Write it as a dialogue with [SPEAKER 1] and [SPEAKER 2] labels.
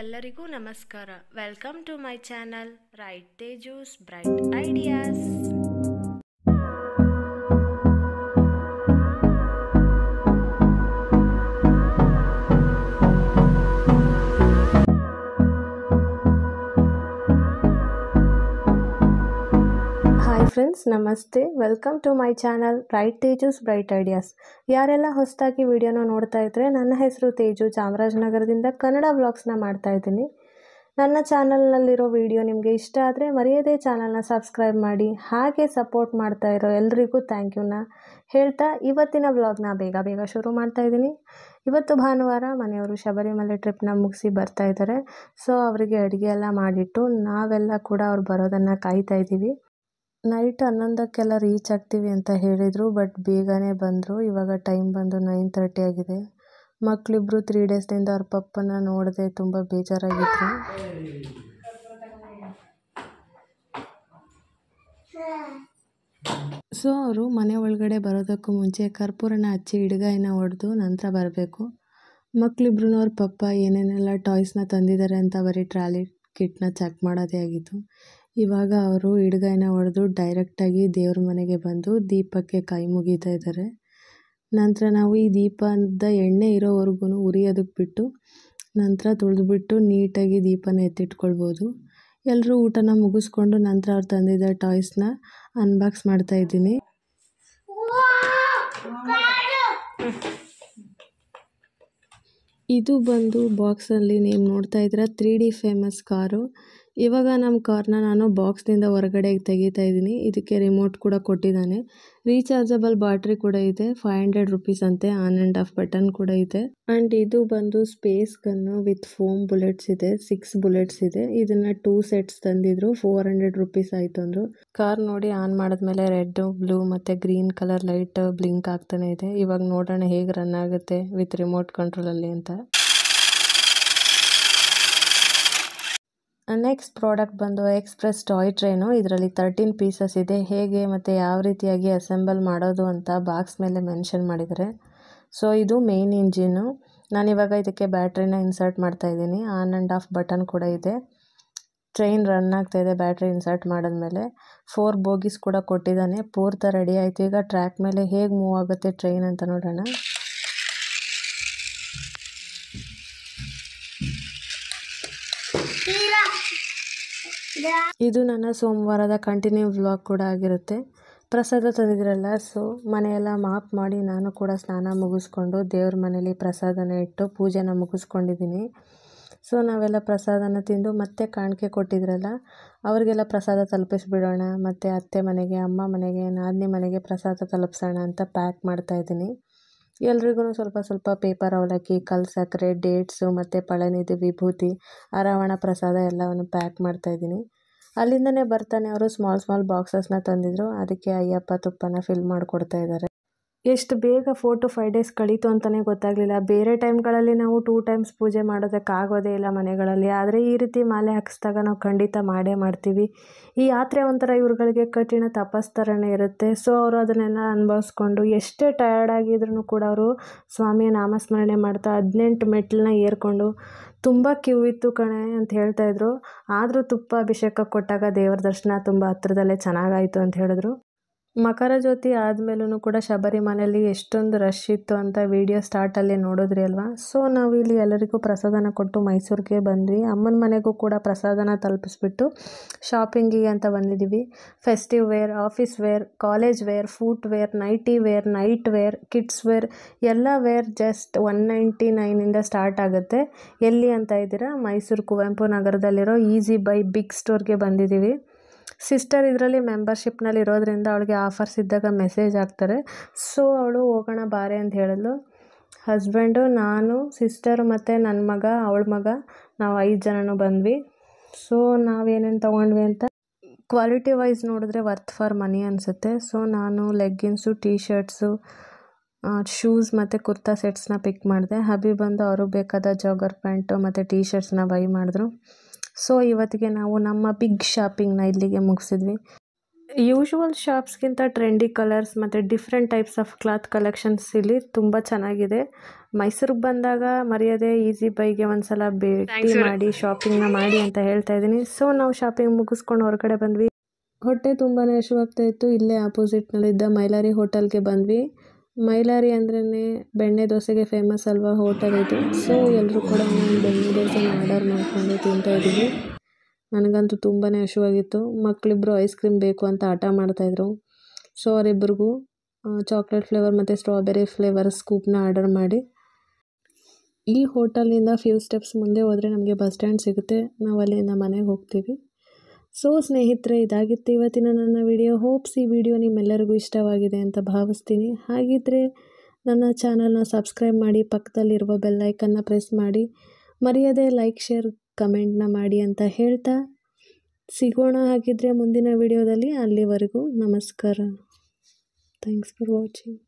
[SPEAKER 1] ಎಲ್ಲರಿಗೂ ನಮಸ್ಕಾರ welcome to my channel right Tejus bright ideas ನಮಸ್ತೆ welcome to my channel right Tejas bright ideas ಯಾರೆಲ್ಲ ಹೊಸದಾಗಿ ವಿಡಿಯೋನ ನೋಡ್ತಾ ಇದ್ದರೆ ನನ್ನ ಹೆಸರು ತೇಜು ಚಾಮರಾಜನಗರದಿಂದ ಕನ್ನಡ ಬ್ಲಾಗ್ಸ್ನ ಮಾಡ್ತಾ ಇದ್ದೀನಿ ನನ್ನ ಚಾನಲ್ನಲ್ಲಿರೋ ವಿಡಿಯೋ ನಿಮಗೆ ಇಷ್ಟ ಆದರೆ ಮರೆಯದೇ ಚಾನಲ್ನ ಸಬ್ಸ್ಕ್ರೈಬ್ ಮಾಡಿ ಹಾಗೆ ಸಪೋರ್ಟ್ ಮಾಡ್ತಾ ಇರೋ ಎಲ್ರಿಗೂ ಥ್ಯಾಂಕ್ ಯೂನ ಹೇಳ್ತಾ ಇವತ್ತಿನ ಬ್ಲಾಗ್ನ ಬೇಗ ಬೇಗ ಶುರು ಮಾಡ್ತಾ ಇದ್ದೀನಿ ಇವತ್ತು ಭಾನುವಾರ ಮನೆಯವರು ಶಬರಿಮಲೆ ಟ್ರಿಪ್ನ ಮುಗಿಸಿ ಬರ್ತಾ ಇದ್ದಾರೆ ಸೊ ಅವರಿಗೆ ಅಡುಗೆ ಎಲ್ಲ ಮಾಡಿಟ್ಟು ನಾವೆಲ್ಲ ಕೂಡ ಅವ್ರು ಬರೋದನ್ನು ಕಾಯ್ತಾ ಇದ್ದೀವಿ ನೈಟ್ ಹನ್ನೊಂದಕ್ಕೆಲ್ಲ ರೀಚ್ ಆಗ್ತೀವಿ ಅಂತ ಹೇಳಿದರು ಬಟ್ ಬೇಗನೆ ಬಂದರು ಇವಾಗ ಟೈಮ್ ಬಂದು ನೈನ್ ತರ್ಟಿ ಆಗಿದೆ ಮಕ್ಕಳಿಬ್ರು ತ್ರೀ ಡೇಸ್ನಿಂದ ಅವ್ರ ಪಪ್ಪನ ನೋಡದೆ ತುಂಬ ಬೇಜಾರಾಗಿತ್ತು ಸೊ ಅವರು ಮನೆ ಒಳಗಡೆ ಬರೋದಕ್ಕೂ ಮುಂಚೆ ಕರ್ಪೂರನ ಹಚ್ಚಿ ಹಿಡ್ಗಾಯಿನ ಹೊಡೆದು ನಂತರ ಬರಬೇಕು ಮಕ್ಕಳಿಬ್ರು ಅವ್ರ ಪಪ್ಪ ಏನೇನೆಲ್ಲ ಟಾಯ್ಸ್ನ ತಂದಿದ್ದಾರೆ ಅಂತ ಬರೀ ಟ್ರಾಲಿ ಕಿಟ್ನ ಚೆಕ್ ಮಾಡೋದೇ ಆಗಿತ್ತು ಇವಾಗ ಅವರು ಹಿಡ್ಗೈನ ಹೊಡೆದು ಡೈರೆಕ್ಟಾಗಿ ದೇವ್ರ ಮನೆಗೆ ಬಂದು ದೀಪಕ್ಕೆ ಕೈ ಮುಗಿತಾ ಇದ್ದಾರೆ ನಂತರ ನಾವು ಈ ದೀಪದ ಎಣ್ಣೆ ಇರೋವರೆಗೂ ಉರಿಯೋದಕ್ಕೆ ಬಿಟ್ಟು ನಂತರ ತುಳಿದ್ಬಿಟ್ಟು ನೀಟಾಗಿ ದೀಪನ ಎತ್ತಿಟ್ಕೊಳ್ಬೋದು ಎಲ್ಲರೂ ಊಟನ ಮುಗಿಸ್ಕೊಂಡು ನಂತರ ಅವ್ರು ತಂದಿದ್ದ ಟಾಯ್ಸ್ನ ಅನ್ಬಾಕ್ಸ್ ಮಾಡ್ತಾಯಿದ್ದೀನಿ ಇದು ಬಂದು ಬಾಕ್ಸ್ ಅಲ್ಲಿ ನೀವು ನೋಡ್ತಾ ಇದ್ದೀರಾ ತ್ರೀ ಡಿ ಫೇಮಸ್ ಕಾರು ಇವಾಗ ನಮ್ಮ ಕಾರ್ನ ನಾನು ಬಾಕ್ಸ್ನಿಂದ ಹೊರಗಡೆ ತೆಗೀತಾ ಇದ್ದೀನಿ ಇದಕ್ಕೆ ರಿಮೋಟ್ ಕೂಡ ಕೊಟ್ಟಿದ್ದಾನೆ ರೀಚಾರ್ಜಬಲ್ ಬ್ಯಾಟ್ರಿ ಕೂಡ ಇದೆ ಫೈವ್ ಹಂಡ್ರೆಡ್ ರುಪೀಸ್ ಅಂತೆ ಆನ್ ಆ್ಯಂಡ್ ಆಫ್ ಬಟನ್ ಕೂಡ ಇದೆ ಆ್ಯಂಡ್ ಇದು ಬಂದು space gun with foam bullets ಇದೆ ಸಿಕ್ಸ್ ಬುಲೆಟ್ಸ್ ಇದೆ ಇದನ್ನ ಟೂ ಸೆಟ್ಸ್ ತಂದಿದ್ರು ಫೋರ್ ಹಂಡ್ರೆಡ್ ರುಪೀಸ್ ಆಯ್ತು ಅಂದ್ರು ಕಾರ್ ನೋಡಿ ಆನ್ ಮಾಡಿದ್ಮೇಲೆ ರೆಡ್ ಬ್ಲೂ ಮತ್ತೆ ಗ್ರೀನ್ ಕಲರ್ ಲೈಟ್ ಬ್ಲಿಂಕ್ ಆಗ್ತಾನೆ ಇದೆ ಇವಾಗ ನೋಡೋಣ ಹೇಗೆ ರನ್ ಆಗುತ್ತೆ ವಿತ್ ರಿಮೋಟ್ ಕಂಟ್ರೋಲ್ ಅಲ್ಲಿ ಅಂತ ನೆಕ್ಸ್ಟ್ ಪ್ರಾಡಕ್ಟ್ ಬಂದು ಎಕ್ಸ್ಪ್ರೆಸ್ ಟಾಯ್ ಟ್ರೈನು ಇದರಲ್ಲಿ ತರ್ಟೀನ್ ಪೀಸಸ್ ಇದೆ ಹೇಗೆ ಮತ್ತು ಯಾವ ರೀತಿಯಾಗಿ ಅಸೆಂಬಲ್ ಮಾಡೋದು ಅಂತ ಬಾಕ್ಸ್ ಮೇಲೆ ಮೆನ್ಷನ್ ಮಾಡಿದ್ದಾರೆ ಸೊ ಇದು ಮೇನ್ ಇಂಜಿನು ನಾನಿವಾಗ ಇದಕ್ಕೆ ಬ್ಯಾಟ್ರಿನ ಇನ್ಸರ್ಟ್ ಮಾಡ್ತಾ ಇದ್ದೀನಿ ಆನ್ ಆ್ಯಂಡ್ ಆಫ್ ಬಟನ್ ಕೂಡ ಇದೆ ಟ್ರೈನ್ ರನ್ ಆಗ್ತಾ ಇದೆ ಬ್ಯಾಟ್ರಿ ಇನ್ಸರ್ಟ್ ಮಾಡಿದ್ಮೇಲೆ ಫೋರ್ ಬೋಗೀಸ್ ಕೂಡ ಕೊಟ್ಟಿದ್ದಾನೆ ಪೂರ್ತ ರೆಡಿ ಆಯಿತು ಈಗ ಟ್ರ್ಯಾಕ್ ಮೇಲೆ ಹೇಗೆ ಮೂವ್ ಆಗುತ್ತೆ ಟ್ರೈನ್ ಅಂತ ನೋಡೋಣ ಇದು ನನ್ನ ಸೋಮವಾರದ ಕಂಟಿನ್ಯೂ ವ್ಲಾಗ್ ಕೂಡ ಆಗಿರುತ್ತೆ ಪ್ರಸಾದ ತಂದಿದ್ರಲ್ಲ ಸೊ ಮನೆಯೆಲ್ಲ ಮಾಪ್ ಮಾಡಿ ನಾನು ಕೂಡ ಸ್ನಾನ ಮುಗಿಸ್ಕೊಂಡು ದೇವ್ರ ಮನೇಲಿ ಪ್ರಸಾದನ ಇಟ್ಟು ಪೂಜೆನ ಮುಗಿಸ್ಕೊಂಡಿದ್ದೀನಿ ಸೊ ನಾವೆಲ್ಲ ಪ್ರಸಾದನ ತಿಂದು ಮತ್ತೆ ಕಾಣಿಕೆ ಕೊಟ್ಟಿದ್ರಲ್ಲ ಅವರಿಗೆಲ್ಲ ಪ್ರಸಾದ ತಲುಪಿಸ್ಬಿಡೋಣ ಮತ್ತು ಅತ್ತೆ ಮನೆಗೆ ಅಮ್ಮ ಮನೆಗೆ ನಾದಿನಿ ಮನೆಗೆ ಪ್ರಸಾದ ತಲುಪಿಸೋಣ ಅಂತ ಪ್ಯಾಕ್ ಮಾಡ್ತಾಯಿದ್ದೀನಿ ಎಲ್ರಿಗೂ ಸ್ವಲ್ಪ ಸ್ವಲ್ಪ ಪೇಪರ್ ಅವಲಕ್ಕಿ ಕಲ್ಲು ಸಕ್ಕರೆ ಡೇಟ್ಸು ಮತ್ತು ಪಳನಿದು ವಿಭೂತಿ ಅರವಣ ಪ್ರಸಾದ ಎಲ್ಲವನ್ನು ಪ್ಯಾಕ್ ಮಾಡ್ತಾಯಿದ್ದೀನಿ ಅಲ್ಲಿಂದನೇ ಬರ್ತಾನೆ ಅವರು ಸ್ಮಾಲ್ ಸ್ಮಾಲ್ ಬಾಕ್ಸಸ್ನ ತಂದಿದ್ರು ಅದಕ್ಕೆ ಅಯ್ಯಪ್ಪ ತುಪ್ಪನ ಫಿಲ್ ಮಾಡಿಕೊಡ್ತಾ ಇದ್ದಾರೆ ಎಷ್ಟು ಬೇಗ ಫೋರ್ ಟು ಫೈವ್ ಡೇಸ್ ಕಳೀತು ಅಂತಲೇ ಗೊತ್ತಾಗಲಿಲ್ಲ ಬೇರೆ ಟೈಮ್ಗಳಲ್ಲಿ ನಾವು ಟೂ ಟೈಮ್ಸ್ ಪೂಜೆ ಮಾಡೋದಕ್ಕಾಗೋದೇ ಇಲ್ಲ ಮನೆಗಳಲ್ಲಿ ಆದರೆ ಈ ರೀತಿ ಮಾಲೆ ಹಾಕಿಸಿದಾಗ ನಾವು ಖಂಡಿತ ಮಾಡೇ ಮಾಡ್ತೀವಿ ಈ ಯಾತ್ರೆ ಒಂಥರ ಇವ್ರುಗಳಿಗೆ ಕಠಿಣ ತಪಸ್ ಥರನೇ ಇರುತ್ತೆ ಸೊ ಅವರು ಅದನ್ನೆಲ್ಲ ಅನುಭವಿಸ್ಕೊಂಡು ಎಷ್ಟೇ ಟಯರ್ಡ್ ಆಗಿದ್ರೂ ಕೂಡ ಅವರು ಸ್ವಾಮಿಯ ನಾಮಸ್ಮರಣೆ ಮಾಡ್ತಾ ಹದಿನೆಂಟು ಮೆಟ್ಲನ್ನ ಏರ್ಕೊಂಡು ತುಂಬ ಇತ್ತು ಕಣೆ ಅಂತ ಹೇಳ್ತಾಯಿದ್ರು ಆದರೂ ತುಪ್ಪ ಅಭಿಷೇಕ ಕೊಟ್ಟಾಗ ದೇವರ ದರ್ಶನ ತುಂಬ ಹತ್ರದಲ್ಲೇ ಚೆನ್ನಾಗಾಯಿತು ಅಂತ ಹೇಳಿದ್ರು ಮಕರ ಜ್ಯೋತಿ ಆದಮೇಲೂ ಕೂಡ ಶಬರಿಮನೆಯಲ್ಲಿ ಎಷ್ಟೊಂದು ರಶ್ ಇತ್ತು ಅಂತ ವಿಡಿಯೋ ಸ್ಟಾರ್ಟಲ್ಲಿ ನೋಡಿದ್ರಿ ಅಲ್ವಾ ಸೊ ನಾವು ಇಲ್ಲಿ ಎಲ್ಲರಿಗೂ ಪ್ರಸಾದನ ಕೊಟ್ಟು ಮೈಸೂರಿಗೆ ಬಂದ್ವಿ ಅಮ್ಮನ ಮನೆಗೂ ಕೂಡ ಪ್ರಸಾದನ ತಲುಪಿಸ್ಬಿಟ್ಟು ಶಾಪಿಂಗಿಗೆ ಅಂತ ಬಂದಿದ್ದೀವಿ festive wear office wear college wear foot wear nighty wear night wear kids wear ಎಲ್ಲ ವೇರ್ ಜಸ್ಟ್ ಒನ್ ನೈಂಟಿ ನೈನಿಂದ ಸ್ಟಾರ್ಟ್ ಆಗುತ್ತೆ ಎಲ್ಲಿ ಅಂತ ಇದ್ದೀರಾ ಮೈಸೂರು ಕುವೆಂಪು ನಗರದಲ್ಲಿರೋ ಈಸಿ ಬೈ ಬಿಗ್ ಸ್ಟೋರ್ಗೆ ಬಂದಿದ್ದೀವಿ ಸಿಸ್ಟರ್ ಇದರಲ್ಲಿ ಮೆಂಬರ್ಶಿಪ್ನಲ್ಲಿ ಇರೋದ್ರಿಂದ ಅವಳಿಗೆ ಆಫರ್ಸ್ ಇದ್ದಾಗ ಮೆಸೇಜ್ ಹಾಕ್ತಾರೆ ಸೊ ಅವಳು ಹೋಗೋಣ ಬಾರೆ ಅಂತ ಹೇಳಲು ಹಸ್ಬೆಂಡು ನಾನು ಸಿಸ್ಟರ್ ಮತ್ತು ನನ್ನ ಮಗ ಅವಳ ಮಗ ನಾವು ಐದು ಜನನು ಬಂದ್ವಿ ಸೊ ನಾವೇನೇನು ತೊಗೊಂಡ್ವಿ ಅಂತ ಕ್ವಾಲಿಟಿ ವೈಸ್ ನೋಡಿದ್ರೆ ವರ್ತ್ ಫಾರ್ ಮನಿ ಅನಿಸುತ್ತೆ ಸೊ ನಾನು ಲೆಗ್ಗಿನ್ಸು ಟೀ ಶರ್ಟ್ಸು ಶೂಸ್ ಮತ್ತು ಕುರ್ತಾ ಸೆಟ್ಸ್ನ ಪಿಕ್ ಮಾಡಿದೆ ಹಬಿ ಬಂದು ಅವರು ಬೇಕಾದ ಜಾಗರ್ ಪ್ಯಾಂಟು ಮತ್ತು ಟಿ ಶರ್ಟ್ಸ್ನ ಬೈ ಮಾಡಿದ್ರು ಸೊ ಇವತ್ತಿಗೆ ನಾವು ನಮ್ಮ ಬಿಗ್ ಶಾಪಿಂಗ್ನ ಇಲ್ಲಿಗೆ ಮುಗಿಸಿದ್ವಿ ಯೂಶುವಲ್ ಶಾಪ್ಸ್ಗಿಂತ ಟ್ರೆಂಡಿ ಕಲರ್ಸ್ ಮತ್ತು different types of cloth collections ಇಲ್ಲಿ ತುಂಬ ಚೆನ್ನಾಗಿದೆ ಮೈಸೂರಿಗೆ ಬಂದಾಗ ಮರ್ಯಾದೆ ಈಸಿ ಬೈಗೆ ಒಂದ್ಸಲ ಭೇಟಿ ಮಾಡಿ ಶಾಪಿಂಗ್ನ ಮಾಡಿ ಅಂತ ಹೇಳ್ತಾ ಇದ್ದೀನಿ ಸೊ ನಾವು ಶಾಪಿಂಗ್ ಮುಗಿಸ್ಕೊಂಡು ಹೊರಗಡೆ ಬಂದ್ವಿ ಹೊಟ್ಟೆ ತುಂಬಾ ಹಸಿವಾಗ್ತಾ ಇತ್ತು ಇಲ್ಲೇ ಆಪೋಸಿಟ್ನಲ್ಲಿದ್ದ ಮೈಲಾರಿ ಹೋಟೆಲ್ಗೆ ಬಂದ್ವಿ ಮೈಲಾರಿ ಅಂದ್ರೇ ಬೆಣ್ಣೆ ದೋಸೆಗೆ ಫೇಮಸ್ ಅಲ್ವಾ ಹೋಟೆಲ್ ಇದು ಸೊ ಎಲ್ಲರೂ ಕೂಡ ಬೆಣ್ಣೆ ದೋಸೆನ ಆರ್ಡರ್ ಮಾಡಿಕೊಂಡು ತಿಂತಾ ಇದ್ದೀವಿ ನನಗಂತೂ ತುಂಬಾ ಹಶುವಾಗಿತ್ತು ಮಕ್ಕಳಿಬ್ಬರು ಐಸ್ ಕ್ರೀಮ್ ಬೇಕು ಅಂತ ಆಟ ಮಾಡ್ತಾಯಿದ್ರು ಸೊ ಅವರಿಬ್ಬರಿಗೂ ಚಾಕ್ಲೇಟ್ ಫ್ಲೇವರ್ ಮತ್ತು ಸ್ಟ್ರಾಬೆರಿ ಫ್ಲೇವರ್ ಸ್ಕೂಪ್ನ ಆರ್ಡರ್ ಮಾಡಿ ಈ ಹೋಟೆಲ್ನಿಂದ ಫ್ಯೂ ಸ್ಟೆಪ್ಸ್ ಮುಂದೆ ಹೋದರೆ ನಮಗೆ ಬಸ್ ಸ್ಟ್ಯಾಂಡ್ ಸಿಗುತ್ತೆ ನಾವು ಅಲ್ಲಿಂದ ಮನೆಗೆ ಹೋಗ್ತೀವಿ ಸೊ ಸ್ನೇಹಿತರೆ ಇದಾಗಿತ್ತು ಇವತ್ತಿನ ನನ್ನ ವಿಡಿಯೋ ಹೋಪ್ಸ್ ಈ ವಿಡಿಯೋ ನಿಮ್ಮೆಲ್ಲರಿಗೂ ಇಷ್ಟವಾಗಿದೆ ಅಂತ ಭಾವಿಸ್ತೀನಿ ಹಾಗಿದ್ದರೆ ನನ್ನ ಚಾನಲ್ನ ಸಬ್ಸ್ಕ್ರೈಬ್ ಮಾಡಿ ಪಕ್ಕದಲ್ಲಿರುವ ಬೆಲ್ಲೈಕನ್ನ ಪ್ರೆಸ್ ಮಾಡಿ ಮರೆಯದೆ ಲೈಕ್ ಶೇರ್ ಕಮೆಂಟ್ನ ಮಾಡಿ ಅಂತ ಹೇಳ್ತಾ ಸಿಗೋಣ ಹಾಗಿದ್ರೆ ಮುಂದಿನ ವಿಡಿಯೋದಲ್ಲಿ ಅಲ್ಲಿವರೆಗೂ ನಮಸ್ಕಾರ ಥ್ಯಾಂಕ್ಸ್ ಫಾರ್ ವಾಚಿಂಗ್